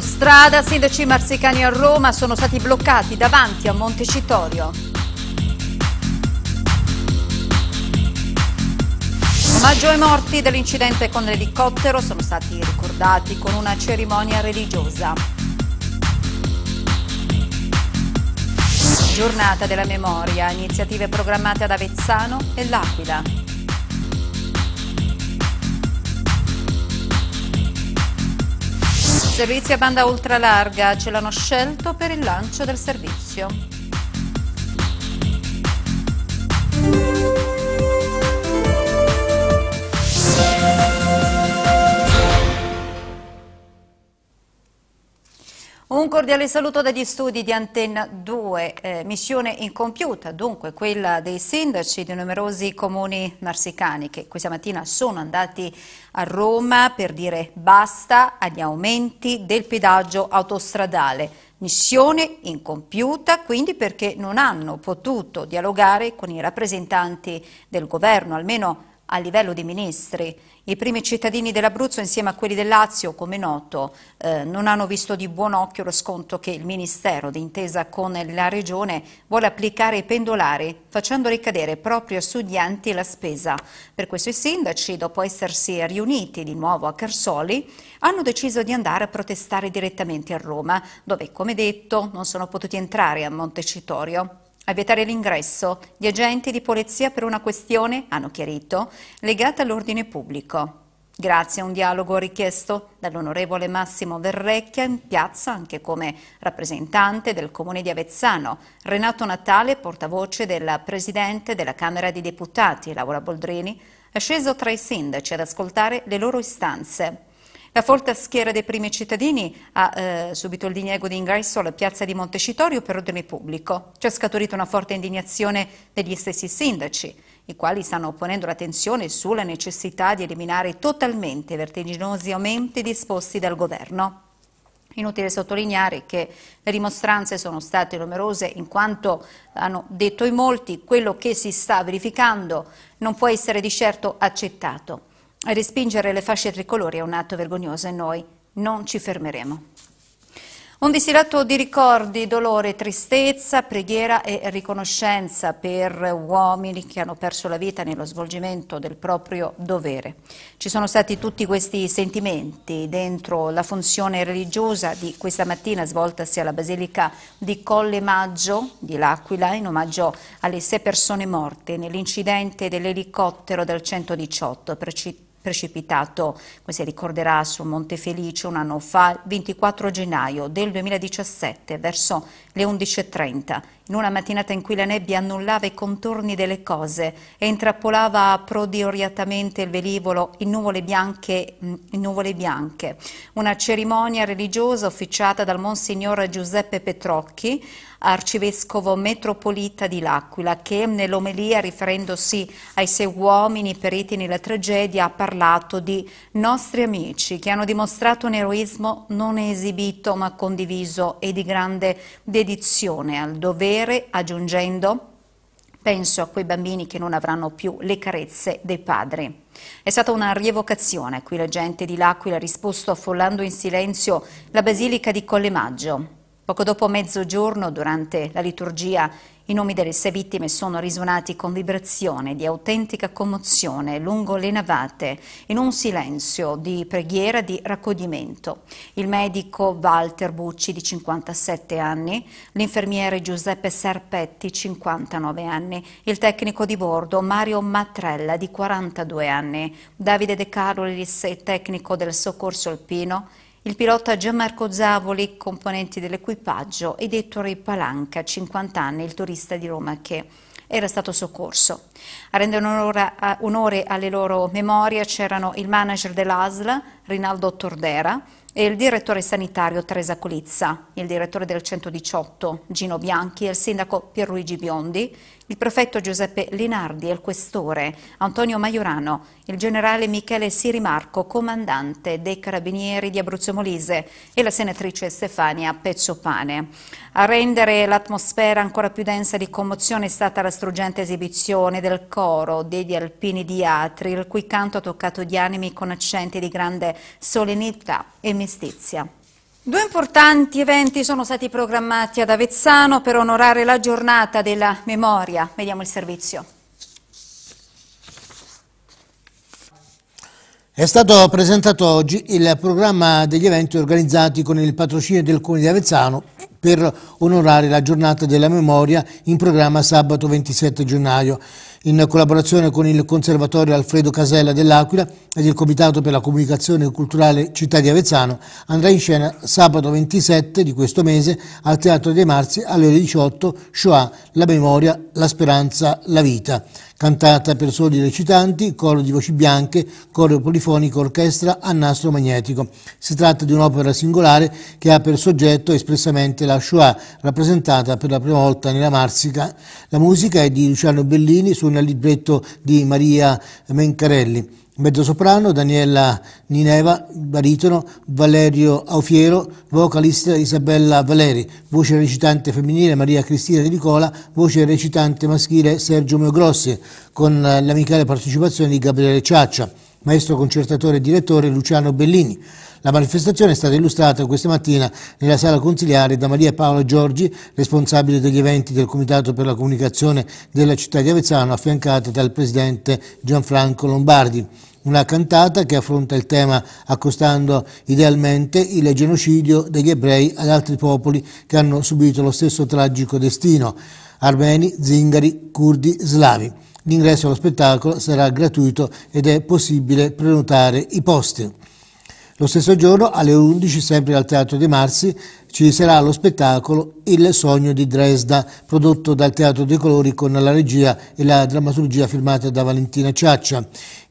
l'autostrada, sindaci marsicani a Roma sono stati bloccati davanti a Montecitorio. Maggiore morti dell'incidente con l'elicottero sono stati ricordati con una cerimonia religiosa. Giornata della memoria, iniziative programmate ad Avezzano e L'Aquila. Servizi a banda ultralarga ce l'hanno scelto per il lancio del servizio. Un cordiale saluto dagli studi di Antenna 2, eh, missione incompiuta, dunque quella dei sindaci di numerosi comuni marsicani che questa mattina sono andati a Roma per dire basta agli aumenti del pedaggio autostradale. Missione incompiuta quindi perché non hanno potuto dialogare con i rappresentanti del governo, almeno a livello di ministri. I primi cittadini dell'Abruzzo insieme a quelli del Lazio, come noto, eh, non hanno visto di buon occhio lo sconto che il Ministero, d'intesa con la Regione, vuole applicare ai pendolari, facendo ricadere proprio sugli enti la spesa. Per questo i sindaci, dopo essersi riuniti di nuovo a Carsoli, hanno deciso di andare a protestare direttamente a Roma, dove, come detto, non sono potuti entrare a Montecitorio. A vietare l'ingresso gli agenti di polizia per una questione, hanno chiarito, legata all'ordine pubblico. Grazie a un dialogo richiesto dall'onorevole Massimo Verrecchia in piazza anche come rappresentante del comune di Avezzano, Renato Natale, portavoce della Presidente della Camera dei Deputati, Laura Boldrini, è sceso tra i sindaci ad ascoltare le loro istanze. La folta schiera dei primi cittadini ha eh, subito il diniego di ingresso alla piazza di Montecitorio per ordine pubblico. C'è scaturito una forte indignazione degli stessi sindaci, i quali stanno ponendo l'attenzione sulla necessità di eliminare totalmente i vertiginosi aumenti disposti dal governo. Inutile sottolineare che le dimostranze sono state numerose in quanto, hanno detto i molti, quello che si sta verificando non può essere di certo accettato. Respingere le fasce tricolori è un atto vergognoso e noi non ci fermeremo. Un distillato di ricordi, dolore, tristezza, preghiera e riconoscenza per uomini che hanno perso la vita nello svolgimento del proprio dovere. Ci sono stati tutti questi sentimenti dentro la funzione religiosa di questa mattina svoltasi alla Basilica di Colle Maggio di L'Aquila in omaggio alle sei persone morte nell'incidente dell'elicottero del 118 per precipitato, come si ricorderà, su Montefelice un anno fa, il 24 gennaio del 2017 verso le 11.30 in una mattinata in cui la nebbia annullava i contorni delle cose e intrappolava prodioriatamente il velivolo in nuvole bianche, mm, in nuvole bianche. una cerimonia religiosa officiata dal Monsignor Giuseppe Petrocchi, arcivescovo metropolita di L'Aquila, che nell'omelia, riferendosi ai sei uomini periti nella tragedia, ha parlato di nostri amici che hanno dimostrato un eroismo non esibito ma condiviso e di grande dedizione al dovere avere aggiungendo Penso a quei bambini che non avranno più le carezze dei padri. È stata una rievocazione a cui la gente di L'Aquila ha risposto affollando in silenzio la Basilica di Collemaggio. Poco dopo mezzogiorno, durante la liturgia, i nomi delle sei vittime sono risuonati con vibrazione di autentica commozione lungo le navate, in un silenzio di preghiera di raccoglimento. Il medico Walter Bucci, di 57 anni, l'infermiere Giuseppe Serpetti, 59 anni, il tecnico di bordo Mario Matrella, di 42 anni, Davide De Carolis, tecnico del soccorso alpino, il pilota Gianmarco Zavoli, componenti dell'equipaggio, ed Ettore Palanca, 50 anni, il turista di Roma che era stato soccorso. A rendere onore, alle loro memorie c'erano il manager dell'ASL, Rinaldo Tordera, e il direttore sanitario Teresa Colizza, il direttore del 118 Gino Bianchi e il sindaco Pierluigi Biondi, il prefetto Giuseppe Linardi e il questore Antonio Maiorano, il generale Michele Sirimarco, comandante dei carabinieri di Abruzzo Molise e la senatrice Stefania Pezzopane. A rendere l'atmosfera ancora più densa di commozione è stata la struggente esibizione del coro degli alpini di Atri, il cui canto ha toccato gli animi con accenti di grande solennità e mestizia. Due importanti eventi sono stati programmati ad Avezzano per onorare la giornata della memoria. Vediamo il servizio. È stato presentato oggi il programma degli eventi organizzati con il patrocinio del Comune di Avezzano per onorare la giornata della memoria in programma sabato 27 gennaio. In collaborazione con il Conservatorio Alfredo Casella dell'Aquila ed il Comitato per la Comunicazione Culturale Città di Avezzano andrà in scena sabato 27 di questo mese al Teatro dei Marzi alle ore 18 Shoah, la memoria, la speranza, la vita cantata per soli recitanti, coro di voci bianche, coro polifonico, orchestra a nastro magnetico. Si tratta di un'opera singolare che ha per soggetto espressamente la la Shoah rappresentata per la prima volta nella Marsica. La musica è di Luciano Bellini, su un libretto di Maria Mencarelli. Mezzosoprano Daniela Nineva, baritono Valerio Aufiero, vocalista Isabella Valeri, voce recitante femminile Maria Cristina Di Nicola, voce recitante maschile Sergio Meogrossi, con l'amicale partecipazione di Gabriele Ciaccia, maestro concertatore e direttore Luciano Bellini. La manifestazione è stata illustrata questa mattina nella sala consiliare da Maria Paola Giorgi, responsabile degli eventi del Comitato per la Comunicazione della città di Avezzano, affiancata dal presidente Gianfranco Lombardi una cantata che affronta il tema accostando idealmente il genocidio degli ebrei ad altri popoli che hanno subito lo stesso tragico destino, armeni, zingari, curdi, slavi. L'ingresso allo spettacolo sarà gratuito ed è possibile prenotare i posti. Lo stesso giorno, alle 11, sempre al Teatro dei Marsi, ci sarà lo spettacolo Il sogno di Dresda, prodotto dal Teatro dei Colori con la regia e la drammaturgia firmata da Valentina Ciaccia.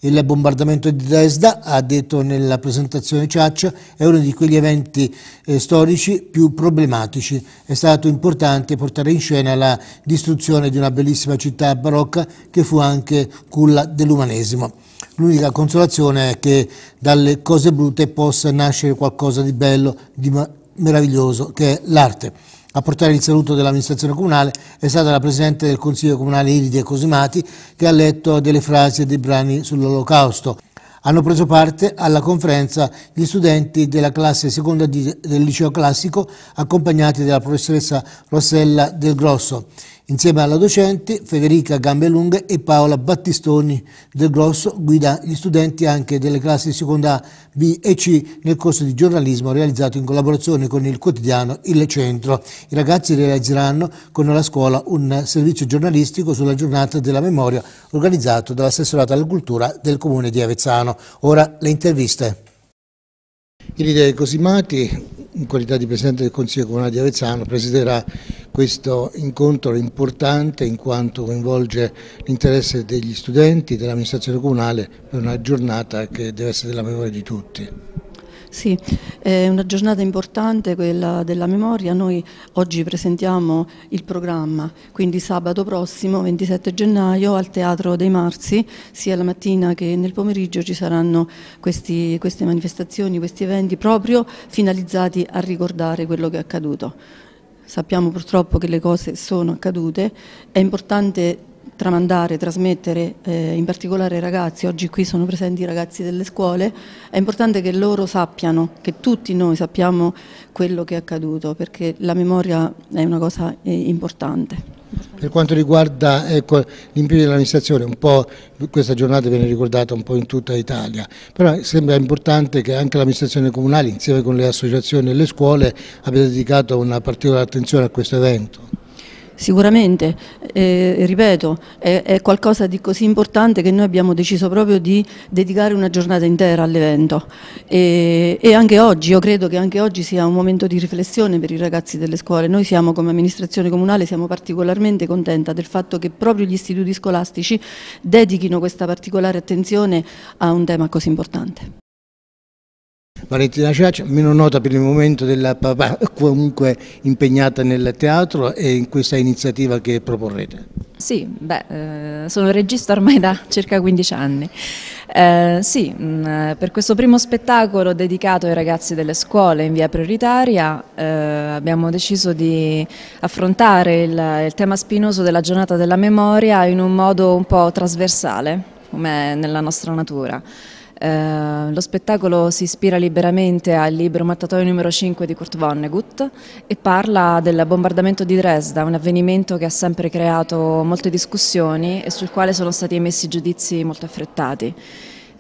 Il bombardamento di Dresda, ha detto nella presentazione Ciaccia, è uno di quegli eventi eh, storici più problematici. È stato importante portare in scena la distruzione di una bellissima città barocca che fu anche culla dell'umanesimo. L'unica consolazione è che dalle cose brutte possa nascere qualcosa di bello, di meraviglioso, che è l'arte. A portare il saluto dell'amministrazione comunale è stata la Presidente del Consiglio Comunale Iride Cosimati che ha letto delle frasi e dei brani sull'olocausto. Hanno preso parte alla conferenza gli studenti della classe seconda di, del liceo classico accompagnati dalla professoressa Rossella Del Grosso. Insieme alla docente Federica Gambelunghe e Paola Battistoni del Grosso guida gli studenti anche delle classi seconda B e C nel corso di giornalismo realizzato in collaborazione con il quotidiano Il Centro. I ragazzi realizzeranno con la scuola un servizio giornalistico sulla giornata della memoria organizzato dall'assessorato alla cultura del comune di Avezzano. Ora le interviste. Iride Cosimati, in qualità di Presidente del Consiglio Comunale di Avezzano presiderà questo incontro importante in quanto coinvolge l'interesse degli studenti, dell'amministrazione comunale per una giornata che deve essere della memoria di tutti. Sì, è una giornata importante quella della memoria, noi oggi presentiamo il programma, quindi sabato prossimo 27 gennaio al Teatro dei Marzi, sia la mattina che nel pomeriggio ci saranno questi, queste manifestazioni, questi eventi proprio finalizzati a ricordare quello che è accaduto sappiamo purtroppo che le cose sono accadute, è importante tramandare, trasmettere eh, in particolare ai ragazzi, oggi qui sono presenti i ragazzi delle scuole, è importante che loro sappiano, che tutti noi sappiamo quello che è accaduto, perché la memoria è una cosa eh, importante. Per quanto riguarda ecco, l'impiego dell'amministrazione, questa giornata viene ricordata un po' in tutta Italia, però sembra importante che anche l'amministrazione comunale insieme con le associazioni e le scuole abbia dedicato una particolare attenzione a questo evento. Sicuramente, eh, ripeto, è, è, qualcosa di così importante che noi abbiamo deciso proprio di dedicare una giornata intera all'evento e, e, anche oggi, io credo che anche oggi sia un momento di riflessione per i ragazzi delle scuole. Noi siamo come amministrazione comunale, siamo particolarmente contenta del fatto che proprio gli istituti scolastici dedichino questa particolare attenzione a un tema così importante. Valentina Ciaccia, meno nota per il momento della papà, comunque impegnata nel teatro e in questa iniziativa che proporrete. Sì, beh, eh, sono regista ormai da circa 15 anni. Eh, sì, mm, per questo primo spettacolo dedicato ai ragazzi delle scuole in via prioritaria eh, abbiamo deciso di affrontare il, il tema spinoso della giornata della memoria in un modo un po' trasversale, come nella nostra natura. Eh, lo spettacolo si ispira liberamente al libro Mattatoio numero 5 di Kurt Vonnegut e parla del bombardamento di Dresda, un avvenimento che ha sempre creato molte discussioni e sul quale sono stati emessi giudizi molto affrettati.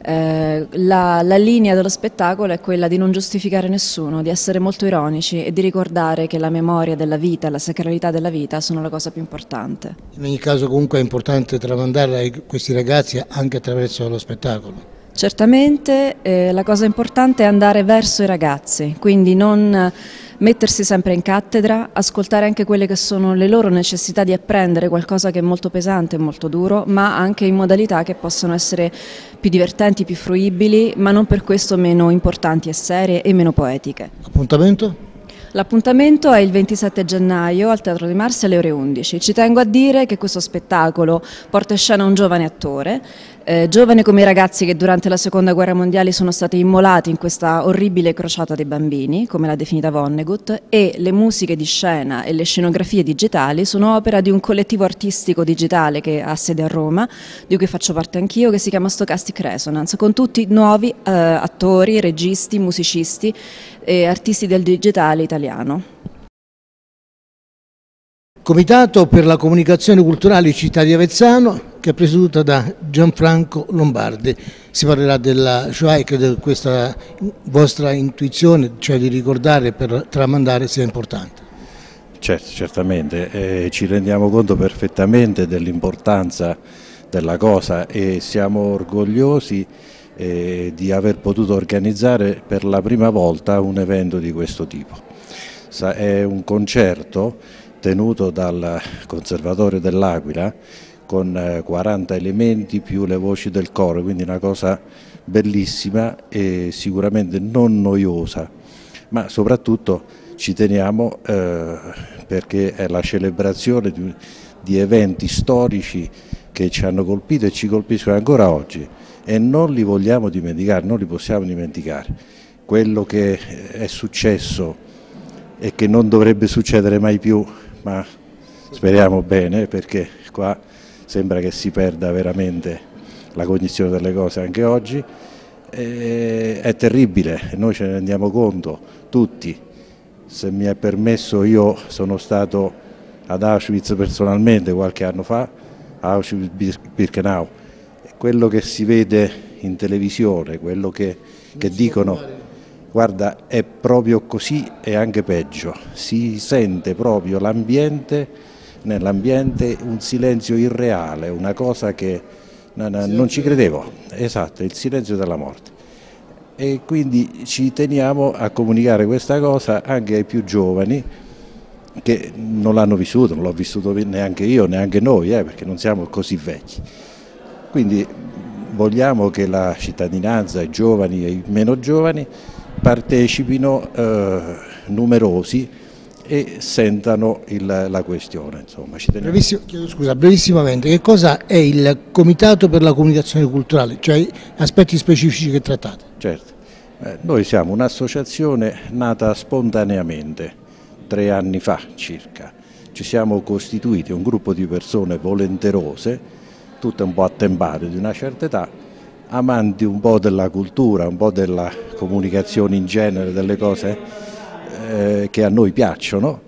Eh, la, la, linea dello spettacolo è quella di non giustificare nessuno, di essere molto ironici e di ricordare che la memoria della vita, la sacralità della vita sono la cosa più importante. In ogni caso comunque è importante tramandarla a questi ragazzi anche attraverso lo spettacolo. Certamente eh, la cosa importante è andare verso i ragazzi, quindi non eh, mettersi sempre in cattedra, ascoltare anche quelle che sono le loro necessità di apprendere qualcosa che è molto pesante e molto duro, ma anche in modalità che possono essere più divertenti, più fruibili, ma non per questo meno importanti e serie e meno poetiche. Appuntamento? L'appuntamento è il 27 gennaio al Teatro di Marsi alle ore 11. Ci tengo a dire che questo spettacolo porta in scena un giovane attore eh, giovane come i ragazzi che durante la seconda guerra mondiale sono stati immolati in questa orribile crociata dei bambini, come l'ha definita Vonnegut, e le musiche di scena e le scenografie digitali sono opera di un collettivo artistico digitale che ha sede a Roma, di cui faccio parte anch'io, che si chiama Stochastic Resonance, con tutti nuovi eh, attori, registi, musicisti e artisti del digitale italiano. Comitato per la comunicazione culturale Città di Avezzano che è presieduta da Gianfranco Lombardi. Si parlerà della e credo che questa vostra intuizione, cioè di ricordare per tramandare sia importante. Certo, certamente, eh, ci rendiamo conto perfettamente dell'importanza della cosa e siamo orgogliosi eh, di aver potuto organizzare per la prima volta un evento di questo tipo. è un concerto tenuto dal Conservatorio dell'Aquila con 40 eh, elementi più le voci del coro, quindi una cosa bellissima e sicuramente non noiosa, ma soprattutto ci teniamo eh, perché è la celebrazione di, di eventi storici che ci hanno colpito e ci colpiscono ancora oggi e non li vogliamo dimenticare, non li possiamo dimenticare. Quello che è successo e che non dovrebbe succedere mai più, ma speriamo bene perché qua sembra che si perda veramente la cognizione delle cose anche oggi, e è terribile, noi ce ne rendiamo conto tutti, se mi è permesso io sono stato ad Auschwitz personalmente qualche anno fa, Auschwitz-Birkenau, quello che si vede in televisione, quello che, che dicono guarda è proprio così e anche peggio, si sente proprio l'ambiente nell'ambiente un silenzio irreale, una cosa che no, non ci credevo, esatto, il silenzio della morte. E quindi ci teniamo a comunicare questa cosa anche ai più giovani che non l'hanno vissuto, non l'ho vissuto neanche io, neanche noi, eh, perché non siamo così vecchi. Quindi vogliamo che la cittadinanza, i giovani e i meno giovani partecipino eh, numerosi e sentano il, la questione. Insomma, Brevissimo, scusa, brevissimamente, che cosa è il Comitato per la Comunicazione Culturale, cioè aspetti specifici che trattate? Certo, eh, noi siamo un'associazione nata spontaneamente, tre anni fa circa, ci siamo costituiti un gruppo di persone volenterose, tutte un po' attempate di una certa età, amanti un po' della cultura, un po' della comunicazione in genere, delle cose eh, che a noi piacciono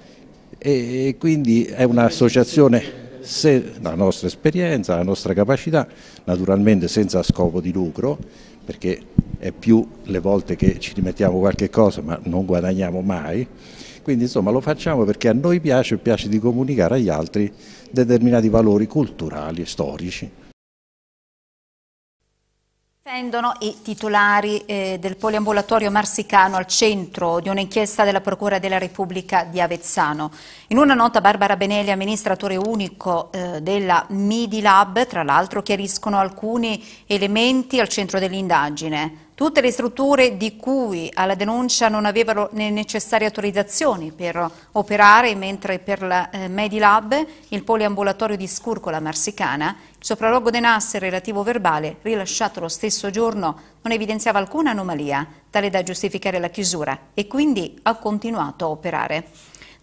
e, e quindi è un'associazione se, la nostra esperienza, la nostra capacità, naturalmente senza scopo di lucro, perché è più le volte che ci rimettiamo qualche cosa ma non guadagniamo mai, quindi insomma lo facciamo perché a noi piace e piace di comunicare agli altri determinati valori culturali e storici. Difendono i titolari eh, del poliambulatorio marsicano al centro di un'inchiesta della Procura della Repubblica di Avezzano. In una nota Barbara Benelli, amministratore unico eh, della Midilab, tra l'altro chiariscono alcuni elementi al centro dell'indagine. Tutte le strutture di cui alla denuncia non avevano le necessarie autorizzazioni per operare, mentre per la eh, Medilab, il poliambulatorio di Scurcola Marsicana, il sopralluogo De Nasse relativo verbale, rilasciato lo stesso giorno, non evidenziava alcuna anomalia, tale da giustificare la chiusura e quindi ha continuato a operare.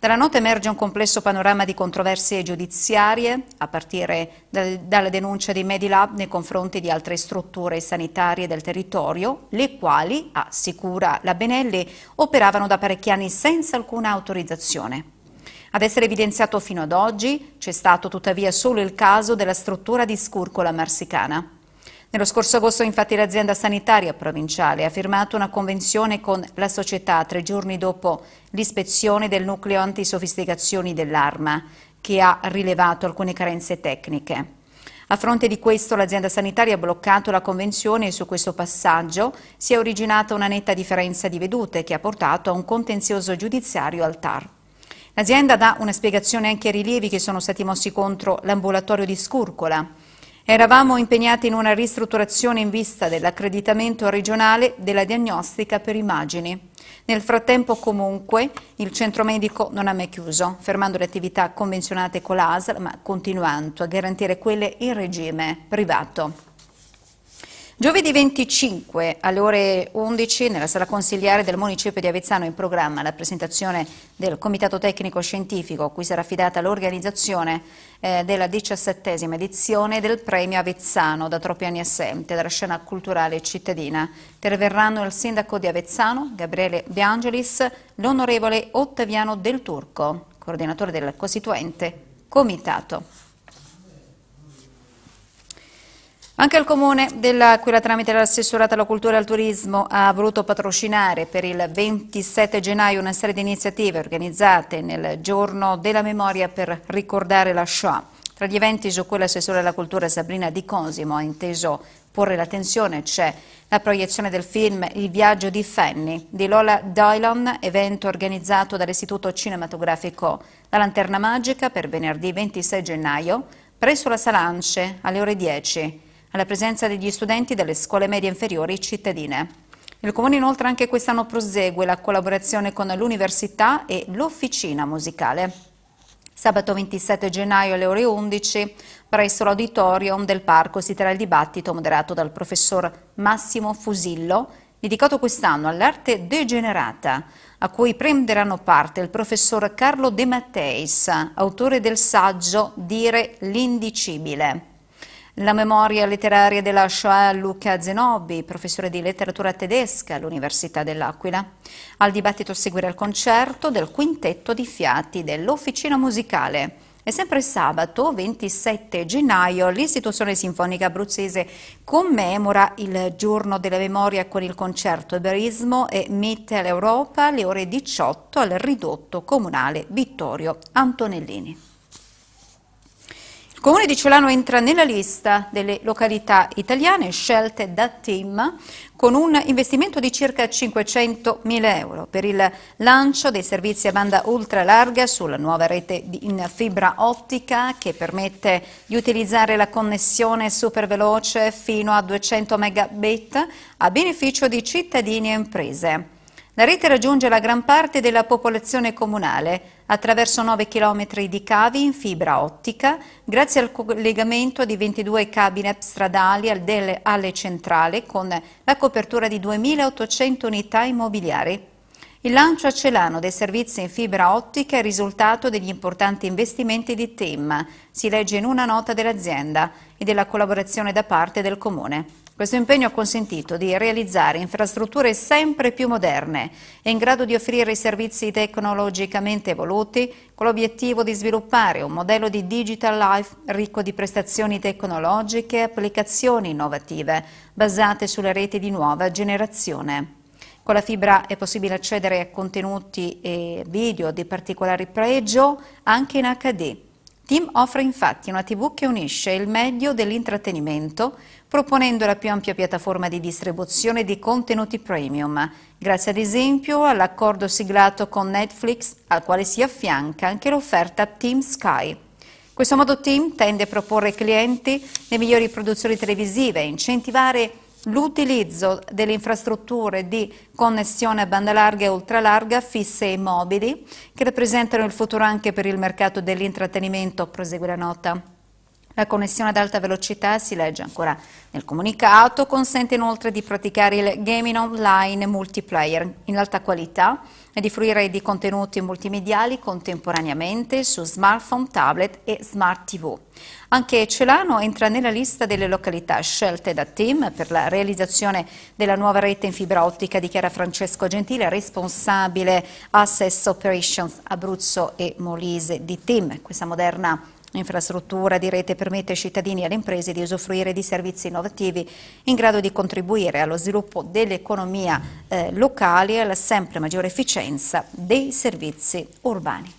Dalla nota emerge un complesso panorama di controversie giudiziarie, a partire dal, dalla denuncia di Medilab nei confronti di altre strutture sanitarie del territorio, le quali, assicura la Benelli, operavano da parecchi anni senza alcuna autorizzazione. Ad essere evidenziato fino ad oggi c'è stato tuttavia solo il caso della struttura di Scurcola Marsicana. Nello scorso agosto infatti l'azienda sanitaria provinciale ha firmato una convenzione con la società tre giorni dopo l'ispezione del nucleo antisofisticazioni dell'arma che ha rilevato alcune carenze tecniche. A fronte di questo l'azienda sanitaria ha bloccato la convenzione e su questo passaggio si è originata una netta differenza di vedute che ha portato a un contenzioso giudiziario al TAR. L'azienda dà una spiegazione anche ai rilievi che sono stati mossi contro l'ambulatorio di Scurcola. Eravamo impegnati in una ristrutturazione in vista dell'accreditamento regionale della diagnostica per immagini. Nel frattempo comunque il centro medico non ha mai chiuso, fermando le attività convenzionate con l'ASL ma continuando a garantire quelle in regime privato. Giovedì 25 alle ore 11 nella sala consigliare del municipio di Avezzano in programma la presentazione del comitato tecnico scientifico a cui sarà affidata l'organizzazione eh, della diciassettesima edizione del premio Avezzano da troppi anni assente dalla scena culturale cittadina. Interverranno il sindaco di Avezzano Gabriele De Angelis, l'onorevole Ottaviano Del Turco, coordinatore del costituente comitato. Anche il Comune dell'Aquila tramite l'assessorata alla cultura e al turismo ha voluto patrocinare per il 27 gennaio una serie di iniziative organizzate nel giorno della memoria per ricordare la Shoah. Tra gli eventi su cui l'assessore alla cultura Sabrina Di Cosimo ha inteso porre l'attenzione c'è la proiezione del film Il viaggio di Fanny di Lola Dylan, evento organizzato dall'Istituto Cinematografico La Lanterna Magica per venerdì 26 gennaio presso la Salance alle ore 10 alla presenza degli studenti delle scuole medie inferiori cittadine. Il Comune inoltre anche quest'anno prosegue la collaborazione con l'Università e l'Officina Musicale. Sabato 27 gennaio alle ore 11 presso l'auditorium del parco si terrà il dibattito moderato dal professor Massimo Fusillo dedicato quest'anno all'arte degenerata a cui prenderanno parte il professor Carlo De Matteis, autore del saggio Dire l'indicibile. La memoria letteraria della Shoah Luca Zenobi, professore di letteratura tedesca all'Università dell'Aquila. Al dibattito seguirà il concerto del quintetto di fiati dell'Officina Musicale. E sempre sabato 27 gennaio l'istituzione sinfonica abruzzese commemora il giorno della memoria con il concerto Eberismo e Mittel all'Europa alle ore 18 al ridotto comunale Vittorio Antonellini. Il comune di Celano entra nella lista delle località italiane scelte da TIM con un investimento di circa 500.000 euro per il lancio dei servizi a banda ultralarga sulla nuova rete in fibra ottica che permette di utilizzare la connessione superveloce fino a 200 megabit a beneficio di cittadini e imprese. La rete raggiunge la gran parte della popolazione comunale attraverso 9 km di cavi in fibra ottica, grazie al collegamento di 22 cabinet stradali al delle alle centrale con la copertura di 2.800 unità immobiliari. Il lancio a Celano dei servizi in fibra ottica è risultato degli importanti investimenti di TIM, si legge in una nota dell'azienda e della collaborazione da parte del Comune. Questo impegno ha consentito di realizzare infrastrutture sempre più moderne e in grado di offrire servizi tecnologicamente evoluti con l'obiettivo di sviluppare un modello di digital life ricco di prestazioni tecnologiche e applicazioni innovative basate sulle reti di nuova generazione. Con la fibra è possibile accedere a contenuti e video di particolare pregio anche in HD Team offre infatti una TV che unisce il meglio dell'intrattenimento proponendo la più ampia piattaforma di distribuzione di contenuti premium, grazie ad esempio all'accordo siglato con Netflix al quale si affianca anche l'offerta Team Sky. In questo modo Team tende a proporre ai clienti le migliori produzioni televisive, e incentivare l'utilizzo delle infrastrutture di connessione a banda larga e ultralarga fisse e mobili che rappresentano il futuro anche per il mercato dell'intrattenimento, prosegue la nota. La connessione ad alta velocità, si legge ancora nel comunicato, consente inoltre di praticare il gaming online multiplayer in alta qualità di fruire di contenuti multimediali contemporaneamente su smartphone, tablet e smart tv. Anche Celano entra nella lista delle località scelte da Team per la realizzazione della nuova rete in fibra ottica, dichiara Francesco Gentile, responsabile Access Operations Abruzzo e Molise di Team. Questa moderna L'infrastruttura di rete permette ai cittadini e alle imprese di usufruire di servizi innovativi in grado di contribuire allo sviluppo dell'economia eh, locale e alla sempre maggiore efficienza dei servizi urbani.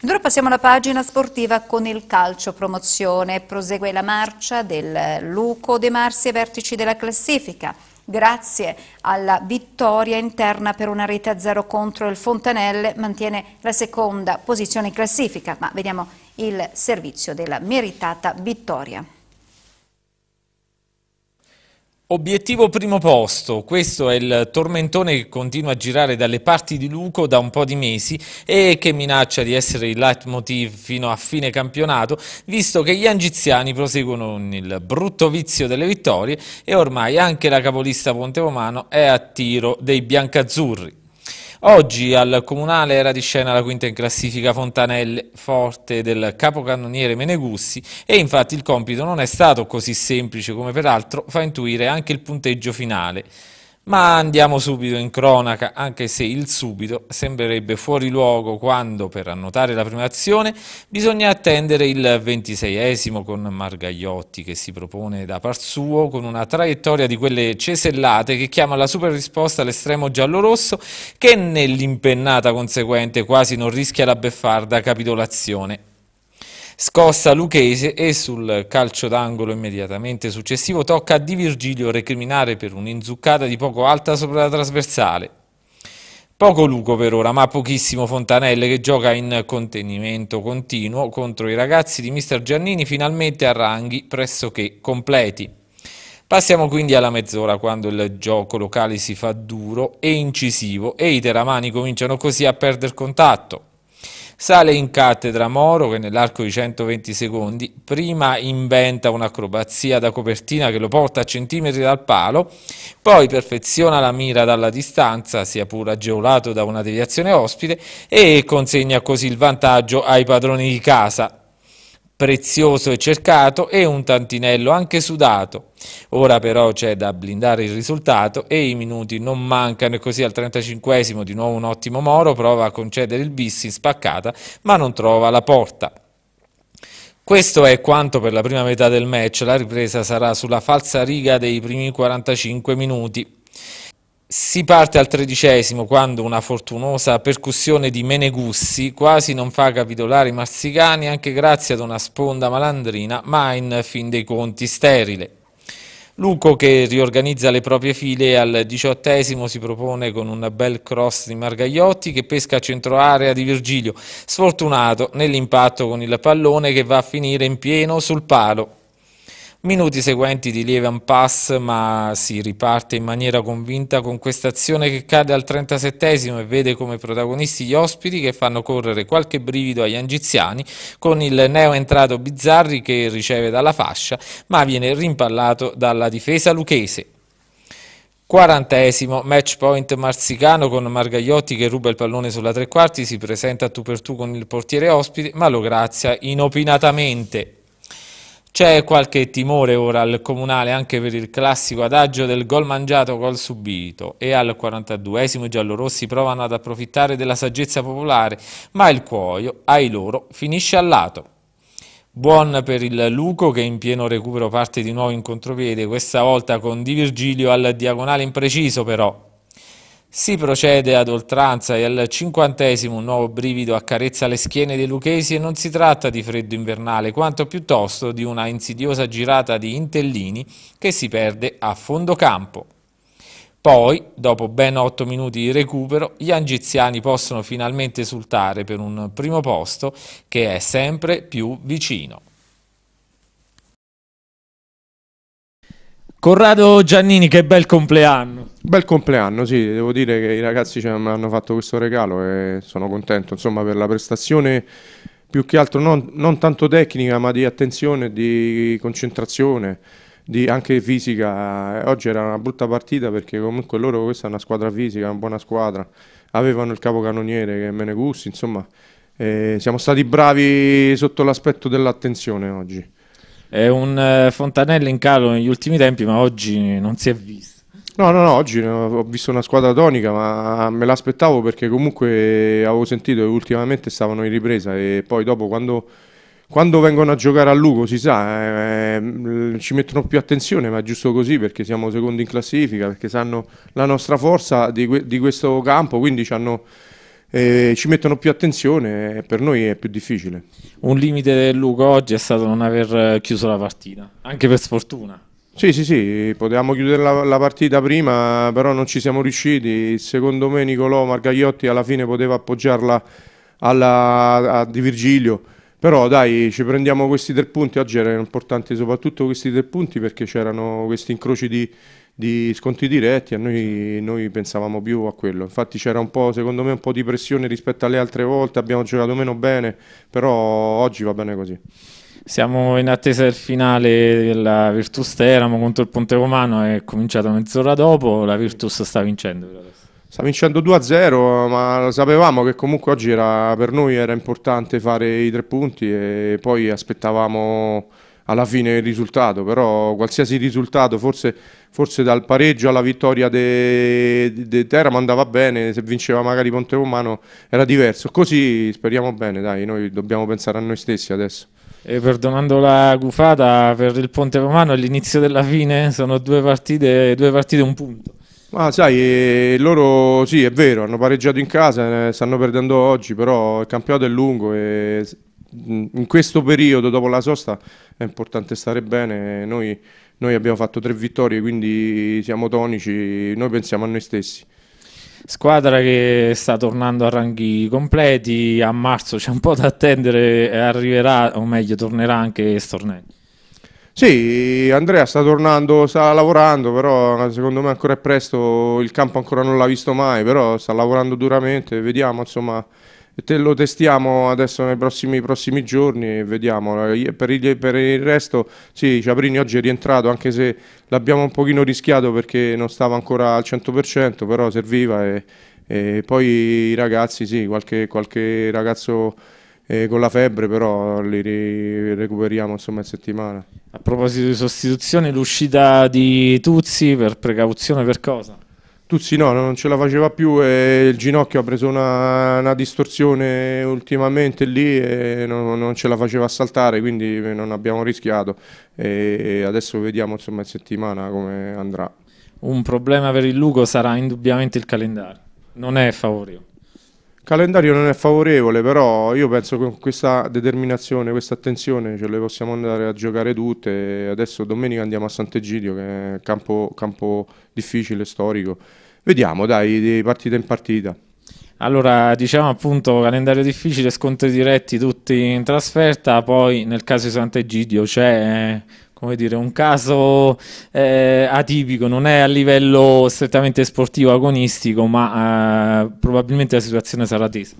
Ed ora passiamo alla pagina sportiva con il calcio promozione. Prosegue la marcia del Luco De Marsi ai vertici della classifica grazie alla vittoria interna per una rete a zero contro il Fontanelle, mantiene la seconda posizione in classifica, ma vediamo il servizio della meritata vittoria. Obiettivo primo posto, questo è il tormentone che continua a girare dalle parti di Luco da un po' di mesi e che minaccia di essere il leitmotiv fino a fine campionato, visto che gli angiziani proseguono nel brutto vizio delle vittorie e ormai anche la capolista Ponte Romano è a tiro dei biancazzurri. Oggi al Comunale era di scena la quinta in classifica Fontanelle forte del capocannoniere Menegussi e infatti il compito non è stato così semplice come peraltro fa intuire anche il punteggio finale. Ma andiamo subito in cronaca, anche se il subito sembrerebbe fuori luogo quando, per annotare la prima azione, bisogna attendere il 26esimo con Margagliotti che si propone da par suo con una traiettoria di quelle cesellate che chiama la super risposta all'estremo giallorosso che nell'impennata conseguente quasi non rischia la beffarda capitolazione Scossa Lucchese e sul calcio d'angolo immediatamente successivo tocca a Di Virgilio recriminare per un'inzuccata di poco alta sopra la trasversale. Poco Luco per ora, ma pochissimo Fontanelle che gioca in contenimento continuo contro i ragazzi di mister Giannini finalmente a ranghi pressoché completi. Passiamo quindi alla mezz'ora quando il gioco locale si fa duro e incisivo e i teramani cominciano così a perdere contatto. Sale in cattedra Moro che nell'arco di 120 secondi prima inventa un'acrobazia da copertina che lo porta a centimetri dal palo, poi perfeziona la mira dalla distanza, sia pur agevolato da una deviazione ospite, e consegna così il vantaggio ai padroni di casa, prezioso e cercato e un tantinello anche sudato. Ora però c'è da blindare il risultato e i minuti non mancano e così al 35 esimo di nuovo un ottimo Moro prova a concedere il bis in spaccata ma non trova la porta. Questo è quanto per la prima metà del match, la ripresa sarà sulla falsa riga dei primi 45 minuti. Si parte al tredicesimo quando una fortunosa percussione di Menegussi quasi non fa capitolare i marsicani anche grazie ad una sponda malandrina ma in fin dei conti sterile. Luco che riorganizza le proprie file al diciottesimo si propone con un bel cross di Margagliotti che pesca a centroarea di Virgilio, sfortunato nell'impatto con il pallone che va a finire in pieno sul palo. Minuti seguenti di lieve pass, ma si riparte in maniera convinta con questa azione che cade al 37 esimo e vede come protagonisti gli ospiti che fanno correre qualche brivido agli angiziani con il neo entrato Bizzarri che riceve dalla fascia, ma viene rimpallato dalla difesa luchese. Quarantesimo, match point marzicano con Margagliotti che ruba il pallone sulla tre quarti, si presenta a tu per tu con il portiere ospite, ma lo grazia inopinatamente. C'è qualche timore ora al Comunale anche per il classico adagio del gol mangiato, col subito e al 42esimo i giallorossi provano ad approfittare della saggezza popolare, ma il cuoio, ai loro, finisce al lato. Buon per il Luco che in pieno recupero parte di nuovo in contropiede, questa volta con Di Virgilio al diagonale impreciso però. Si procede ad oltranza e al cinquantesimo un nuovo brivido accarezza le schiene dei lucchesi e non si tratta di freddo invernale, quanto piuttosto di una insidiosa girata di intellini che si perde a fondo campo. Poi, dopo ben 8 minuti di recupero, gli angiziani possono finalmente esultare per un primo posto che è sempre più vicino. Corrado Giannini, che bel compleanno. Bel compleanno, sì, devo dire che i ragazzi ci cioè, hanno fatto questo regalo e sono contento insomma, per la prestazione più che altro non, non tanto tecnica ma di attenzione, di concentrazione, di anche fisica. Oggi era una brutta partita perché comunque loro questa è una squadra fisica, una buona squadra, avevano il capocannoniere che è Menegussi, insomma eh, siamo stati bravi sotto l'aspetto dell'attenzione oggi. È un eh, Fontanelli in calo negli ultimi tempi, ma oggi non si è visto. No, no, no, oggi ho visto una squadra tonica, ma me l'aspettavo perché comunque avevo sentito che ultimamente stavano in ripresa e poi dopo quando, quando vengono a giocare a Lugo si sa, eh, eh ci mettono più attenzione, ma è giusto così perché siamo secondi in classifica, perché sanno la nostra forza di, di questo campo, quindi ci hanno eh, ci mettono più attenzione e per noi è più difficile. Un limite del Luca oggi è stato non aver chiuso la partita, anche per sfortuna. Sì, sì, sì, potevamo chiudere la, la, partita prima, però non ci siamo riusciti. Secondo me Nicolò Margagliotti alla fine poteva appoggiarla alla, a Di Virgilio. Però dai, ci prendiamo questi tre punti, oggi erano importanti soprattutto questi tre punti perché c'erano questi incroci di, di scontri diretti a noi, noi, pensavamo più a quello infatti c'era un po' secondo me un po' di pressione rispetto alle altre volte abbiamo giocato meno bene però oggi va bene così siamo in attesa del finale della Virtus Teramo contro il Ponte Romano è cominciata mezz'ora dopo la Virtus sta vincendo sta vincendo 2-0 ma lo sapevamo che comunque oggi era, per noi era importante fare i tre punti e poi aspettavamo alla fine il risultato però qualsiasi risultato forse forse dal pareggio alla vittoria di Teramo andava bene, se vinceva magari Ponte Romano era diverso, così speriamo bene, dai, noi dobbiamo pensare a noi stessi adesso. E perdonando la gufata, per il Ponte Romano all'inizio della fine, sono due partite, due partite un punto. Ma sai, eh, loro sì, è vero, hanno pareggiato in casa, eh, stanno perdendo oggi, però il campionato è lungo e in questo periodo, dopo la sosta, è importante stare bene. Noi, noi abbiamo fatto tre vittorie, quindi siamo tonici, noi pensiamo a noi stessi. Squadra che sta tornando a ranghi completi, a marzo c'è un po' da attendere, e arriverà, o meglio, tornerà anche Stornelli. Sì, Andrea sta tornando, sta lavorando, però secondo me ancora è presto, il campo ancora non l'ha visto mai, però sta lavorando duramente, vediamo insomma te lo testiamo adesso nei prossimi, prossimi giorni e vediamo. Eh, per il, per il, resto, sì, Ciabrini oggi è rientrato, anche se l'abbiamo un pochino rischiato perché non stava ancora al 100%, però serviva e, e poi i ragazzi, sì, qualche, qualche ragazzo eh, con la febbre, però li recuperiamo insomma in settimana. A proposito di sostituzione, l'uscita di Tuzzi per precauzione per cosa? Tuzzi no, non ce la faceva più e il ginocchio ha preso una, una distorsione ultimamente lì e non, non, ce la faceva saltare, quindi non abbiamo rischiato e adesso vediamo insomma in settimana come andrà. Un problema per il Lugo sarà indubbiamente il calendario, non è favorevole. Il calendario non è favorevole, però io penso che con questa determinazione, questa attenzione ce le possiamo andare a giocare tutte. Adesso domenica andiamo a Sant'Egidio che è campo, campo difficile, storico. Vediamo, dai, di partita in partita. Allora, diciamo appunto calendario difficile, scontri diretti tutti in trasferta, poi nel caso di Sant'Egidio c'è eh, come dire, un caso eh, atipico, non è a livello strettamente sportivo agonistico, ma eh, probabilmente la situazione sarà tesa.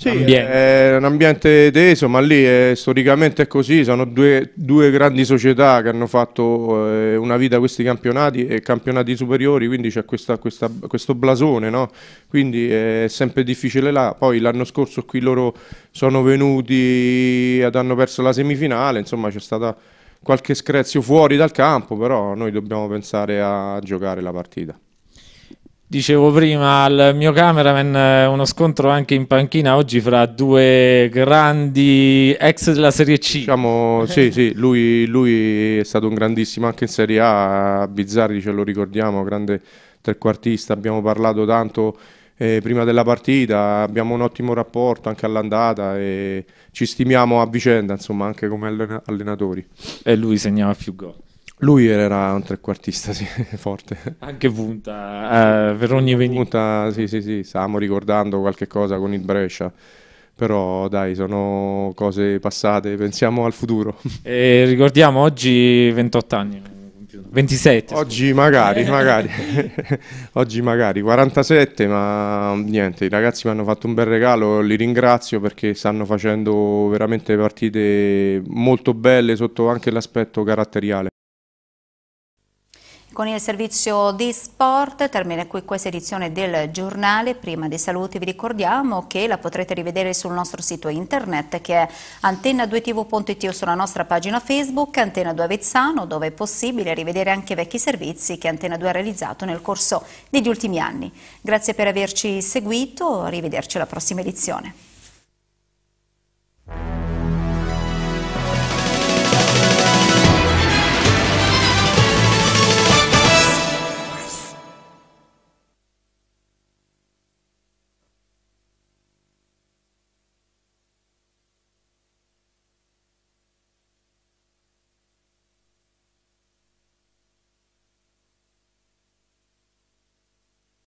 Sì, ambiente. è un ambiente teso, ma lì è, eh, storicamente è così, sono due, due, grandi società che hanno fatto eh, una vita questi campionati e campionati superiori, quindi c'è questa, questa, questo blasone, no? quindi eh, è sempre difficile là. Poi l'anno scorso qui loro sono venuti ed hanno perso la semifinale, insomma c'è stata qualche screzio fuori dal campo, però noi dobbiamo pensare a giocare la partita. Dicevo prima al mio cameraman eh, uno scontro anche in panchina oggi fra due grandi ex della Serie C. Diciamo, sì, sì, lui, lui è stato un grandissimo anche in Serie A, Bizzarri ce lo ricordiamo, grande trequartista, abbiamo parlato tanto eh, prima della partita, abbiamo un ottimo rapporto anche all'andata e ci stimiamo a vicenda, insomma, anche come allenatori. E lui segnava più gol. Lui era un trequartista, sì, forte. Anche punta, eh, per ogni venita. Punta, sì, sì, sì, stavamo ricordando qualche cosa con il Brescia. Però dai, sono cose passate, pensiamo al futuro. E ricordiamo oggi 28 anni. 27. Oggi scusa. magari, magari. Oggi magari 47, eh. ma niente, i ragazzi mi hanno fatto un bel regalo, li ringrazio perché stanno facendo veramente partite molto belle sotto anche l'aspetto caratteriale con il servizio di sport termina qui questa edizione del giornale. Prima dei saluti vi ricordiamo che la potrete rivedere sul nostro sito internet che è antenna2tv.it o sulla nostra pagina Facebook Antena 2 Avezzano dove è possibile rivedere anche vecchi servizi che Antena 2 ha realizzato nel corso degli ultimi anni. Grazie per averci seguito, arrivederci alla prossima edizione.